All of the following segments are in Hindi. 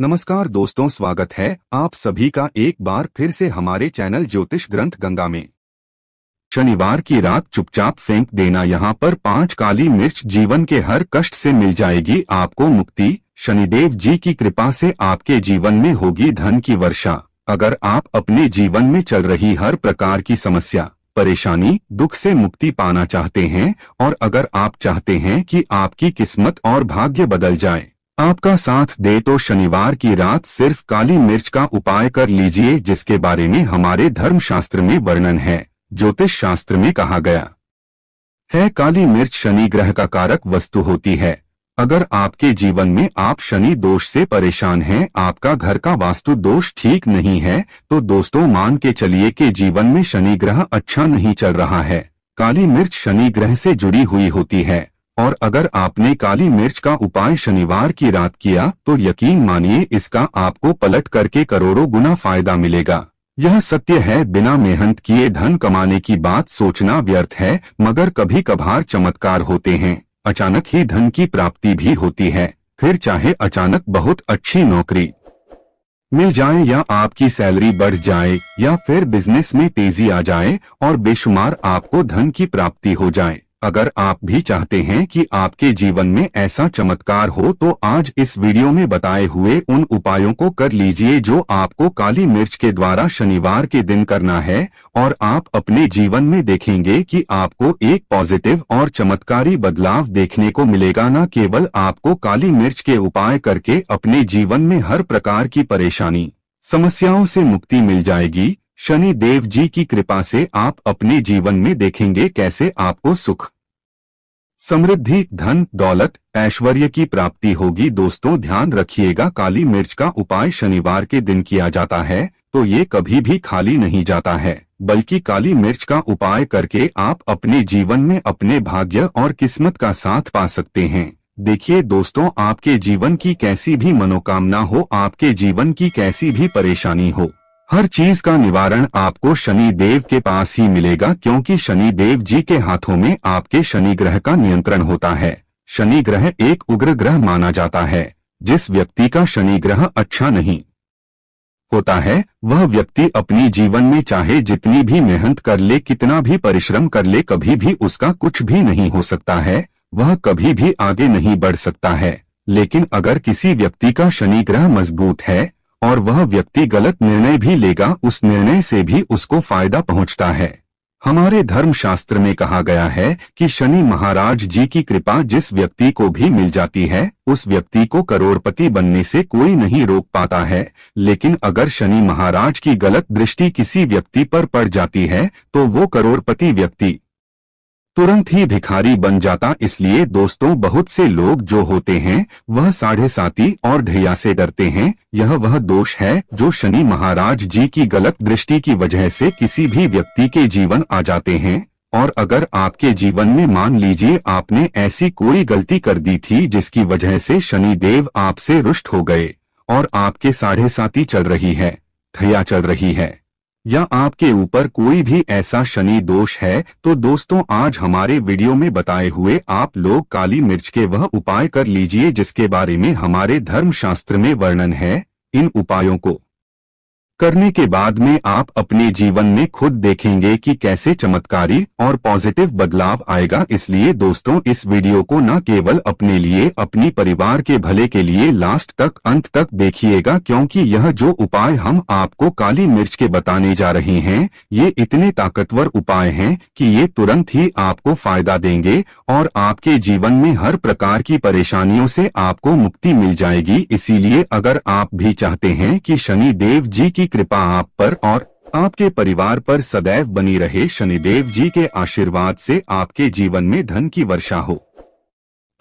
नमस्कार दोस्तों स्वागत है आप सभी का एक बार फिर से हमारे चैनल ज्योतिष ग्रंथ गंगा में शनिवार की रात चुपचाप फेंक देना यहाँ पर पांच काली मिर्च जीवन के हर कष्ट से मिल जाएगी आपको मुक्ति शनिदेव जी की कृपा से आपके जीवन में होगी धन की वर्षा अगर आप अपने जीवन में चल रही हर प्रकार की समस्या परेशानी दुख से मुक्ति पाना चाहते हैं और अगर आप चाहते हैं कि आपकी किस्मत और भाग्य बदल जाए आपका साथ दे तो शनिवार की रात सिर्फ काली मिर्च का उपाय कर लीजिए जिसके बारे में हमारे धर्म शास्त्र में वर्णन है ज्योतिष शास्त्र में कहा गया है काली मिर्च शनि ग्रह का कारक वस्तु होती है अगर आपके जीवन में आप शनि दोष से परेशान हैं आपका घर का वास्तु दोष ठीक नहीं है तो दोस्तों मान के चलिए कि जीवन में शनि ग्रह अच्छा नहीं चल रहा है काली मिर्च शनि ग्रह से जुड़ी हुई होती है और अगर आपने काली मिर्च का उपाय शनिवार की रात किया तो यकीन मानिए इसका आपको पलट करके करोड़ों गुना फायदा मिलेगा यह सत्य है बिना मेहनत किए धन कमाने की बात सोचना व्यर्थ है मगर कभी कभार चमत्कार होते हैं अचानक ही धन की प्राप्ति भी होती है फिर चाहे अचानक बहुत अच्छी नौकरी मिल जाए या आपकी सैलरी बढ़ जाए या फिर बिजनेस में तेजी आ जाए और बेशुमार आपको धन की प्राप्ति हो जाए अगर आप भी चाहते हैं कि आपके जीवन में ऐसा चमत्कार हो तो आज इस वीडियो में बताए हुए उन उपायों को कर लीजिए जो आपको काली मिर्च के द्वारा शनिवार के दिन करना है और आप अपने जीवन में देखेंगे कि आपको एक पॉजिटिव और चमत्कारी बदलाव देखने को मिलेगा न केवल आपको काली मिर्च के उपाय करके अपने जीवन में हर प्रकार की परेशानी समस्याओं से मुक्ति मिल जाएगी शनि देव जी की कृपा से आप अपने जीवन में देखेंगे कैसे आपको सुख समृद्धि धन दौलत ऐश्वर्य की प्राप्ति होगी दोस्तों ध्यान रखिएगा काली मिर्च का उपाय शनिवार के दिन किया जाता है तो ये कभी भी खाली नहीं जाता है बल्कि काली मिर्च का उपाय करके आप अपने जीवन में अपने भाग्य और किस्मत का साथ पा सकते हैं देखिए दोस्तों आपके जीवन की कैसी भी मनोकामना हो आपके जीवन की कैसी भी परेशानी हो हर चीज का निवारण आपको शनि देव के पास ही मिलेगा क्योंकि शनि देव जी के हाथों में आपके शनि ग्रह का नियंत्रण होता है शनि ग्रह एक उग्र ग्रह माना जाता है जिस व्यक्ति का शनि ग्रह अच्छा नहीं होता है वह व्यक्ति अपनी जीवन में चाहे जितनी भी मेहनत कर ले कितना भी परिश्रम कर ले कभी भी उसका कुछ भी नहीं हो सकता है वह कभी भी आगे नहीं बढ़ सकता है लेकिन अगर किसी व्यक्ति का शनि ग्रह मजबूत है और वह व्यक्ति गलत निर्णय भी लेगा उस निर्णय से भी उसको फायदा पहुंचता है हमारे धर्म शास्त्र में कहा गया है कि शनि महाराज जी की कृपा जिस व्यक्ति को भी मिल जाती है उस व्यक्ति को करोड़पति बनने से कोई नहीं रोक पाता है लेकिन अगर शनि महाराज की गलत दृष्टि किसी व्यक्ति पर पड़ जाती है तो वो करोड़पति व्यक्ति तुरंत ही भिखारी बन जाता इसलिए दोस्तों बहुत से लोग जो होते हैं वह साढ़े साती और ढैया से डरते हैं यह वह दोष है जो शनि महाराज जी की गलत दृष्टि की वजह से किसी भी व्यक्ति के जीवन आ जाते हैं और अगर आपके जीवन में मान लीजिए आपने ऐसी कोई गलती कर दी थी जिसकी वजह से शनि देव आपसे रुष्ट हो गए और आपके साढ़े साथी चल रही है ठया चल रही है या आपके ऊपर कोई भी ऐसा शनि दोष है तो दोस्तों आज हमारे वीडियो में बताए हुए आप लोग काली मिर्च के वह उपाय कर लीजिए जिसके बारे में हमारे धर्म शास्त्र में वर्णन है इन उपायों को करने के बाद में आप अपने जीवन में खुद देखेंगे कि कैसे चमत्कारी और पॉजिटिव बदलाव आएगा इसलिए दोस्तों इस वीडियो को न केवल अपने लिए अपनी परिवार के भले के लिए लास्ट तक अंत तक देखिएगा क्योंकि यह जो उपाय हम आपको काली मिर्च के बताने जा रहे हैं ये इतने ताकतवर उपाय हैं कि ये तुरंत ही आपको फायदा देंगे और आपके जीवन में हर प्रकार की परेशानियों से आपको मुक्ति मिल जाएगी इसीलिए अगर आप भी चाहते हैं कि शनि देव जी की कृपा आप पर और आपके परिवार पर सदैव बनी रहे शनिदेव जी के आशीर्वाद से आपके जीवन में धन की वर्षा हो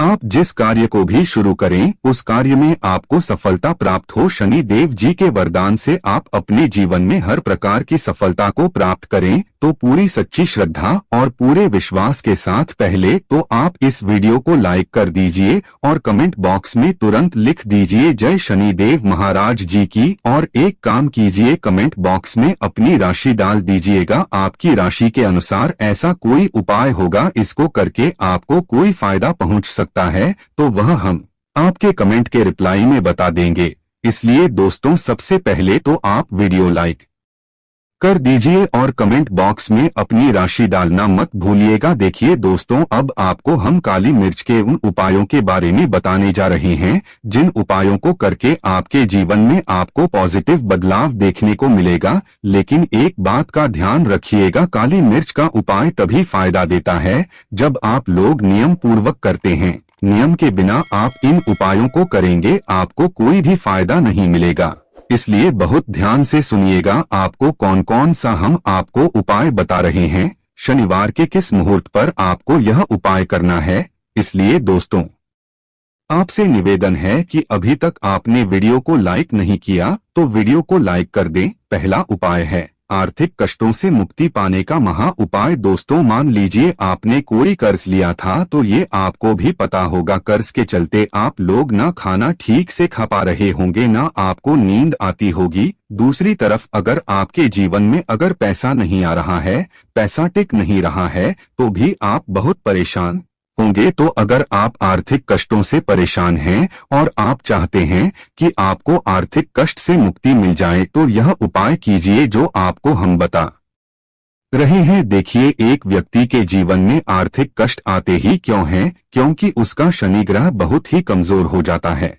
आप जिस कार्य को भी शुरू करें उस कार्य में आपको सफलता प्राप्त हो शनि देव जी के वरदान से आप अपने जीवन में हर प्रकार की सफलता को प्राप्त करें तो पूरी सच्ची श्रद्धा और पूरे विश्वास के साथ पहले तो आप इस वीडियो को लाइक कर दीजिए और कमेंट बॉक्स में तुरंत लिख दीजिए जय शनि देव महाराज जी की और एक काम कीजिए कमेंट बॉक्स में अपनी राशि डाल दीजिएगा आपकी राशि के अनुसार ऐसा कोई उपाय होगा इसको करके आपको कोई फायदा पहुँच सकता सकता है तो वह हम आपके कमेंट के रिप्लाई में बता देंगे इसलिए दोस्तों सबसे पहले तो आप वीडियो लाइक कर दीजिए और कमेंट बॉक्स में अपनी राशि डालना मत भूलिएगा देखिए दोस्तों अब आपको हम काली मिर्च के उन उपायों के बारे में बताने जा रहे हैं जिन उपायों को करके आपके जीवन में आपको पॉजिटिव बदलाव देखने को मिलेगा लेकिन एक बात का ध्यान रखिएगा काली मिर्च का उपाय तभी फायदा देता है जब आप लोग नियम पूर्वक करते हैं नियम के बिना आप इन उपायों को करेंगे आपको कोई भी फायदा नहीं मिलेगा इसलिए बहुत ध्यान से सुनिएगा आपको कौन कौन सा हम आपको उपाय बता रहे हैं शनिवार के किस मुहूर्त पर आपको यह उपाय करना है इसलिए दोस्तों आपसे निवेदन है कि अभी तक आपने वीडियो को लाइक नहीं किया तो वीडियो को लाइक कर दें पहला उपाय है आर्थिक कष्टों से मुक्ति पाने का महा उपाय दोस्तों मान लीजिए आपने कोई कर्ज लिया था तो ये आपको भी पता होगा कर्ज के चलते आप लोग ना खाना ठीक से खा पा रहे होंगे ना आपको नींद आती होगी दूसरी तरफ अगर आपके जीवन में अगर पैसा नहीं आ रहा है पैसा टिक नहीं रहा है तो भी आप बहुत परेशान होंगे तो अगर आप आर्थिक कष्टों से परेशान हैं और आप चाहते हैं कि आपको आर्थिक कष्ट से मुक्ति मिल जाए तो यह उपाय कीजिए जो आपको हम बता रहे हैं देखिए एक व्यक्ति के जीवन में आर्थिक कष्ट आते ही क्यों हैं क्योंकि उसका शनि ग्रह बहुत ही कमजोर हो जाता है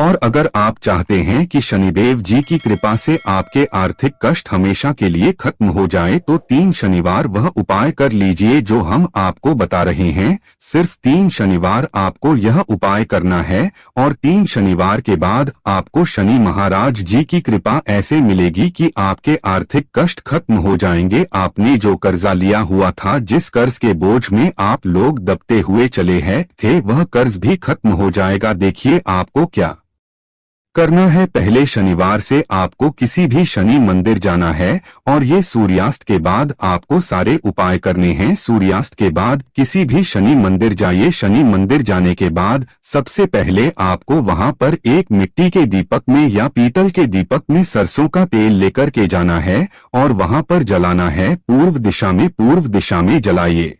और अगर आप चाहते हैं कि शनिदेव जी की कृपा से आपके आर्थिक कष्ट हमेशा के लिए खत्म हो जाए तो तीन शनिवार वह उपाय कर लीजिए जो हम आपको बता रहे हैं सिर्फ तीन शनिवार आपको यह उपाय करना है और तीन शनिवार के बाद आपको शनि महाराज जी की कृपा ऐसे मिलेगी कि आपके आर्थिक कष्ट खत्म हो जाएंगे आपने जो कर्जा लिया हुआ था जिस कर्ज के बोझ में आप लोग दबते हुए चले है थे वह कर्ज भी खत्म हो जाएगा देखिए आपको क्या करना है पहले शनिवार से आपको किसी भी शनि मंदिर जाना है और ये सूर्यास्त के बाद आपको सारे उपाय करने हैं सूर्यास्त के बाद किसी भी शनि मंदिर जाइए शनि मंदिर जाने के बाद सबसे पहले आपको वहाँ पर एक मिट्टी के दीपक में या पीतल के दीपक में सरसों का तेल लेकर के जाना है और वहाँ पर जलाना है पूर्व दिशा में पूर्व दिशा में जलाइए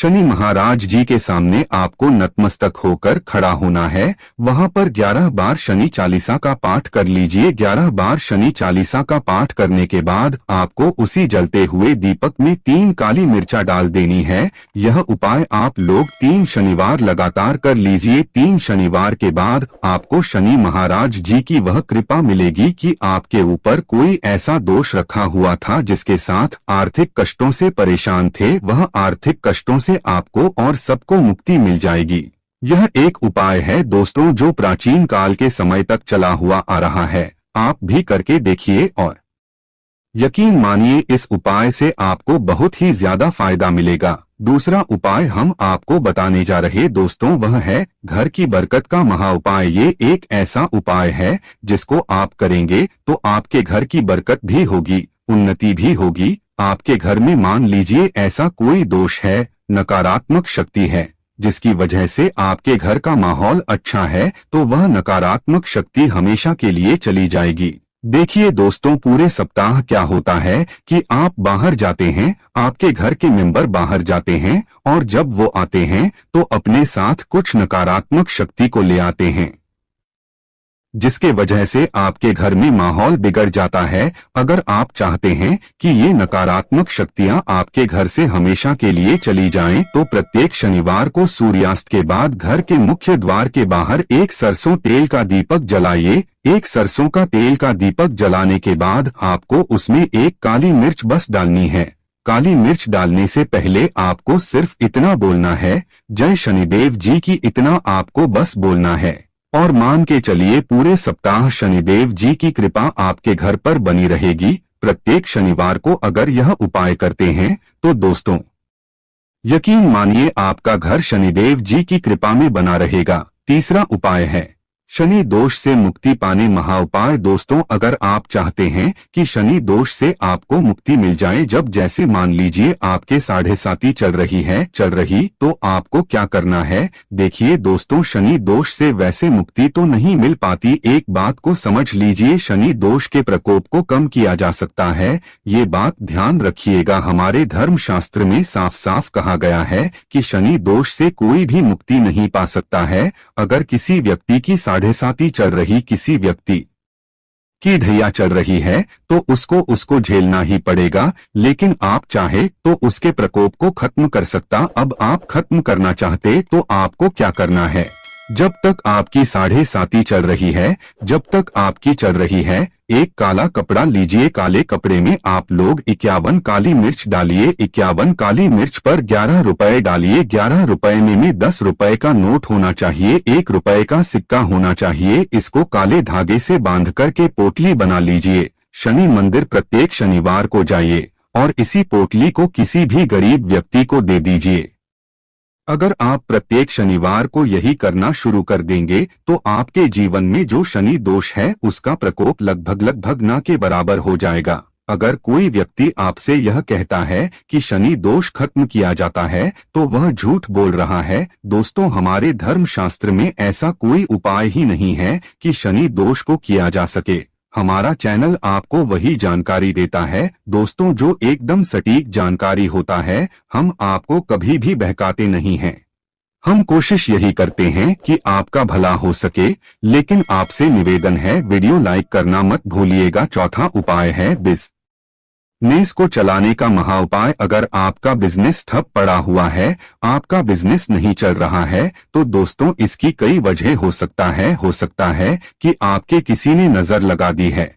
शनि महाराज जी के सामने आपको नतमस्तक होकर खड़ा होना है वहाँ पर ग्यारह बार शनि चालीसा का पाठ कर लीजिए ग्यारह बार शनि चालीसा का पाठ करने के बाद आपको उसी जलते हुए दीपक में तीन काली मिर्चा डाल देनी है यह उपाय आप लोग तीन शनिवार लगातार कर लीजिए तीन शनिवार के बाद आपको शनि महाराज जी की वह कृपा मिलेगी की आपके ऊपर कोई ऐसा दोष रखा हुआ था जिसके साथ आर्थिक कष्टों ऐसी परेशान थे वह आर्थिक कष्टों इससे आपको और सबको मुक्ति मिल जाएगी यह एक उपाय है दोस्तों जो प्राचीन काल के समय तक चला हुआ आ रहा है आप भी करके देखिए और यकीन मानिए इस उपाय से आपको बहुत ही ज्यादा फायदा मिलेगा दूसरा उपाय हम आपको बताने जा रहे दोस्तों वह है घर की बरकत का महा उपाय ये एक ऐसा उपाय है जिसको आप करेंगे तो आपके घर की बरकत भी होगी उन्नति भी होगी आपके घर में मान लीजिए ऐसा कोई दोष है नकारात्मक शक्ति है जिसकी वजह से आपके घर का माहौल अच्छा है तो वह नकारात्मक शक्ति हमेशा के लिए चली जाएगी देखिए दोस्तों पूरे सप्ताह क्या होता है कि आप बाहर जाते हैं आपके घर के मेंबर बाहर जाते हैं और जब वो आते हैं तो अपने साथ कुछ नकारात्मक शक्ति को ले आते हैं जिसके वजह से आपके घर में माहौल बिगड़ जाता है अगर आप चाहते हैं कि ये नकारात्मक शक्तियाँ आपके घर से हमेशा के लिए चली जाएं, तो प्रत्येक शनिवार को सूर्यास्त के बाद घर के मुख्य द्वार के बाहर एक सरसों तेल का दीपक जलाइए एक सरसों का तेल का दीपक जलाने के बाद आपको उसमें एक काली मिर्च बस डालनी है काली मिर्च डालने से पहले आपको सिर्फ इतना बोलना है जय शनिदेव जी की इतना आपको बस बोलना है और मान के चलिए पूरे सप्ताह शनिदेव जी की कृपा आपके घर पर बनी रहेगी प्रत्येक शनिवार को अगर यह उपाय करते हैं तो दोस्तों यकीन मानिए आपका घर शनिदेव जी की कृपा में बना रहेगा तीसरा उपाय है शनि दोष से मुक्ति पाने महा उपाय दोस्तों अगर आप चाहते हैं कि शनि दोष से आपको मुक्ति मिल जाए जब जैसे मान लीजिए आपके साढ़े साथी चल रही है चल रही तो आपको क्या करना है देखिए दोस्तों शनि दोष से वैसे मुक्ति तो नहीं मिल पाती एक बात को समझ लीजिए शनि दोष के प्रकोप को कम किया जा सकता है ये बात ध्यान रखिएगा हमारे धर्म शास्त्र में साफ साफ कहा गया है की शनि दोष से कोई भी मुक्ति नहीं पा सकता है अगर किसी व्यक्ति की साढ़े साढ़े साती चल रही किसी व्यक्ति की ढैया चल रही है तो उसको उसको झेलना ही पड़ेगा लेकिन आप चाहे तो उसके प्रकोप को खत्म कर सकता अब आप खत्म करना चाहते तो आपको क्या करना है जब तक आपकी साढ़े साती चल रही है जब तक आपकी चल रही है एक काला कपड़ा लीजिए काले कपड़े में आप लोग इक्यावन काली मिर्च डालिए इक्यावन काली मिर्च पर ग्यारह रुपए डालिए ग्यारह रुपए में, में दस रुपए का नोट होना चाहिए एक रुपए का सिक्का होना चाहिए इसको काले धागे से बांध करके पोटली बना लीजिए शनि मंदिर प्रत्येक शनिवार को जाइए और इसी पोटली को किसी भी गरीब व्यक्ति को दे दीजिए अगर आप प्रत्येक शनिवार को यही करना शुरू कर देंगे तो आपके जीवन में जो शनि दोष है उसका प्रकोप लगभग लगभग न के बराबर हो जाएगा अगर कोई व्यक्ति आपसे यह कहता है कि शनि दोष खत्म किया जाता है तो वह झूठ बोल रहा है दोस्तों हमारे धर्म शास्त्र में ऐसा कोई उपाय ही नहीं है कि शनि दोष को किया जा सके हमारा चैनल आपको वही जानकारी देता है दोस्तों जो एकदम सटीक जानकारी होता है हम आपको कभी भी बहकाते नहीं हैं हम कोशिश यही करते हैं कि आपका भला हो सके लेकिन आपसे निवेदन है वीडियो लाइक करना मत भूलिएगा चौथा उपाय है बिस्ट नेस को चलाने का महा उपाय अगर आपका बिजनेस ठप पड़ा हुआ है आपका बिजनेस नहीं चल रहा है तो दोस्तों इसकी कई वजह हो सकता है हो सकता है कि आपके किसी ने नजर लगा दी है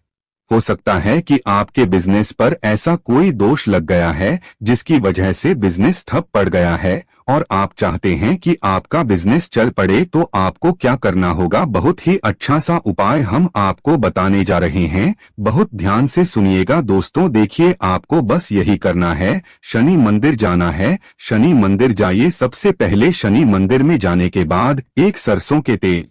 हो सकता है कि आपके बिजनेस पर ऐसा कोई दोष लग गया है जिसकी वजह से बिजनेस ठप पड़ गया है और आप चाहते हैं कि आपका बिजनेस चल पड़े तो आपको क्या करना होगा बहुत ही अच्छा सा उपाय हम आपको बताने जा रहे हैं बहुत ध्यान से सुनिएगा दोस्तों देखिए आपको बस यही करना है शनि मंदिर जाना है शनि मंदिर जाइए सबसे पहले शनि मंदिर में जाने के बाद एक सरसों के तेल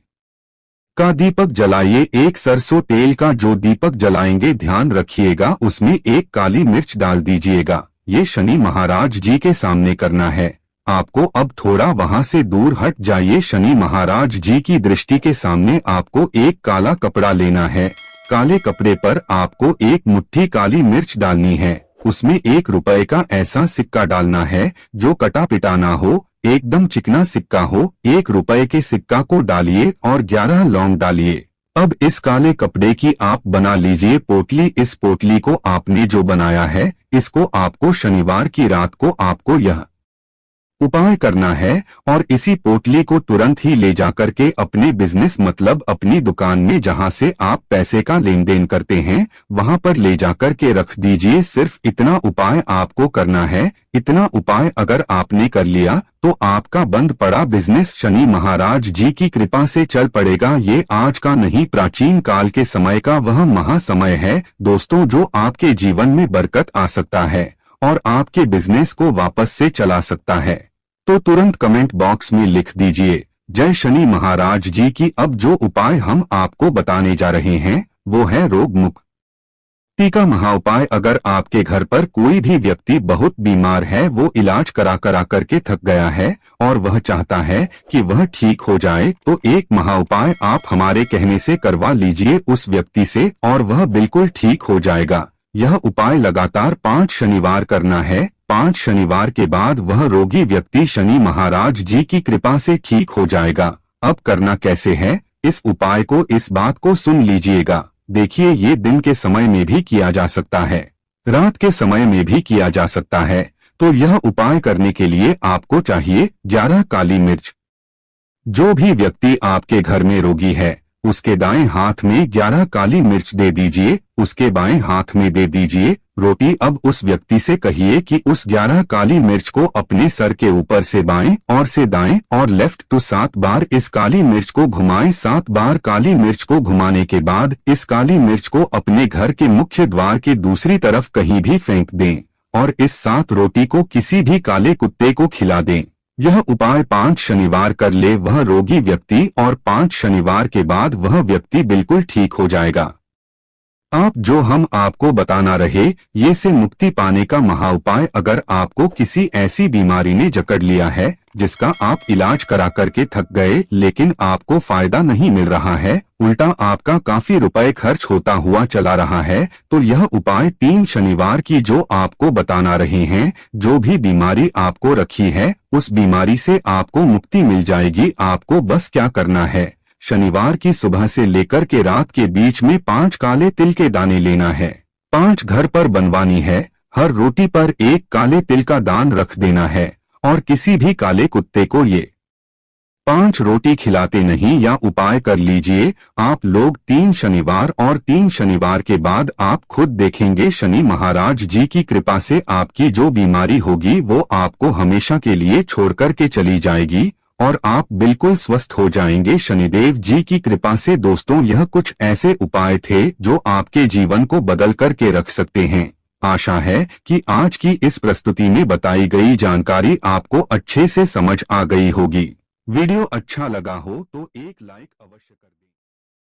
का दीपक जलाइए एक सरसों तेल का जो दीपक जलाएंगे ध्यान रखिएगा उसमें एक काली मिर्च डाल दीजिएगा ये शनि महाराज जी के सामने करना है आपको अब थोड़ा वहां से दूर हट जाइए शनि महाराज जी की दृष्टि के सामने आपको एक काला कपड़ा लेना है काले कपड़े पर आपको एक मुट्ठी काली मिर्च डालनी है उसमें एक रुपए का ऐसा सिक्का डालना है जो कटा पिटाना हो एकदम चिकना सिक्का हो एक रुपए के सिक्का को डालिए और ग्यारह लौंग डालिए अब इस काले कपड़े की आप बना लीजिए पोटली इस पोटली को आपने जो बनाया है इसको आपको शनिवार की रात को आपको यह उपाय करना है और इसी पोटली को तुरंत ही ले जाकर के अपने बिजनेस मतलब अपनी दुकान में जहां से आप पैसे का लेन देन करते हैं वहां पर ले जाकर के रख दीजिए सिर्फ इतना उपाय आपको करना है इतना उपाय अगर आपने कर लिया तो आपका बंद पड़ा बिजनेस शनि महाराज जी की कृपा से चल पड़ेगा ये आज का नहीं प्राचीन काल के समय का वह महासमय है दोस्तों जो आपके जीवन में बरकत आ सकता है और आपके बिजनेस को वापस से चला सकता है तो तुरंत कमेंट बॉक्स में लिख दीजिए जय शनि महाराज जी की अब जो उपाय हम आपको बताने जा रहे हैं वो है रोग मुक्त टीका महाउपाय अगर आपके घर पर कोई भी व्यक्ति बहुत बीमार है वो इलाज करा करा करके थक गया है और वह चाहता है कि वह ठीक हो जाए तो एक महाउपाय आप हमारे कहने से करवा लीजिए उस व्यक्ति से और वह बिल्कुल ठीक हो जाएगा यह उपाय लगातार पाँच शनिवार करना है पांच शनिवार के बाद वह रोगी व्यक्ति शनि महाराज जी की कृपा से ठीक हो जाएगा अब करना कैसे है इस उपाय को इस बात को सुन लीजिएगा देखिए ये दिन के समय में भी किया जा सकता है रात के समय में भी किया जा सकता है तो यह उपाय करने के लिए आपको चाहिए ग्यारह काली मिर्च जो भी व्यक्ति आपके घर में रोगी है उसके दाएं हाथ में ग्यारह काली मिर्च दे दीजिए उसके बाएं हाथ में दे दीजिए रोटी अब उस व्यक्ति से कहिए कि उस ग्यारह काली मिर्च को अपने सर के ऊपर से बाएं और से दाएं और लेफ्ट टू तो सात बार इस काली मिर्च को घुमाएं सात बार काली मिर्च को घुमाने के बाद इस काली मिर्च को अपने घर के मुख्य द्वार के दूसरी तरफ कहीं भी फेंक दें और इस सात रोटी को किसी भी काले कुत्ते को खिला दें यह उपाय पांच शनिवार कर ले वह रोगी व्यक्ति और पांच शनिवार के बाद वह व्यक्ति बिल्कुल ठीक हो जाएगा आप जो हम आपको बताना रहे ये से मुक्ति पाने का महा उपाय अगर आपको किसी ऐसी बीमारी ने जकड़ लिया है जिसका आप इलाज करा करके थक गए लेकिन आपको फायदा नहीं मिल रहा है उल्टा आपका काफी रुपए खर्च होता हुआ चला रहा है तो यह उपाय तीन शनिवार की जो आपको बताना रहे हैं जो भी बीमारी आपको रखी है उस बीमारी से आपको मुक्ति मिल जाएगी आपको बस क्या करना है शनिवार की सुबह से लेकर के रात के बीच में पांच काले तिल के दाने लेना है पांच घर पर बनवानी है हर रोटी पर एक काले तिल का दान रख देना है और किसी भी काले कुत्ते को ये पांच रोटी खिलाते नहीं या उपाय कर लीजिए आप लोग तीन शनिवार और तीन शनिवार के बाद आप खुद देखेंगे शनि महाराज जी की कृपा से आपकी जो बीमारी होगी वो आपको हमेशा के लिए छोड़कर के चली जाएगी और आप बिल्कुल स्वस्थ हो जाएंगे शनिदेव जी की कृपा से दोस्तों यह कुछ ऐसे उपाय थे जो आपके जीवन को बदल करके रख सकते हैं आशा है कि आज की इस प्रस्तुति में बताई गई जानकारी आपको अच्छे से समझ आ गई होगी वीडियो अच्छा लगा हो तो एक लाइक अवश्य करें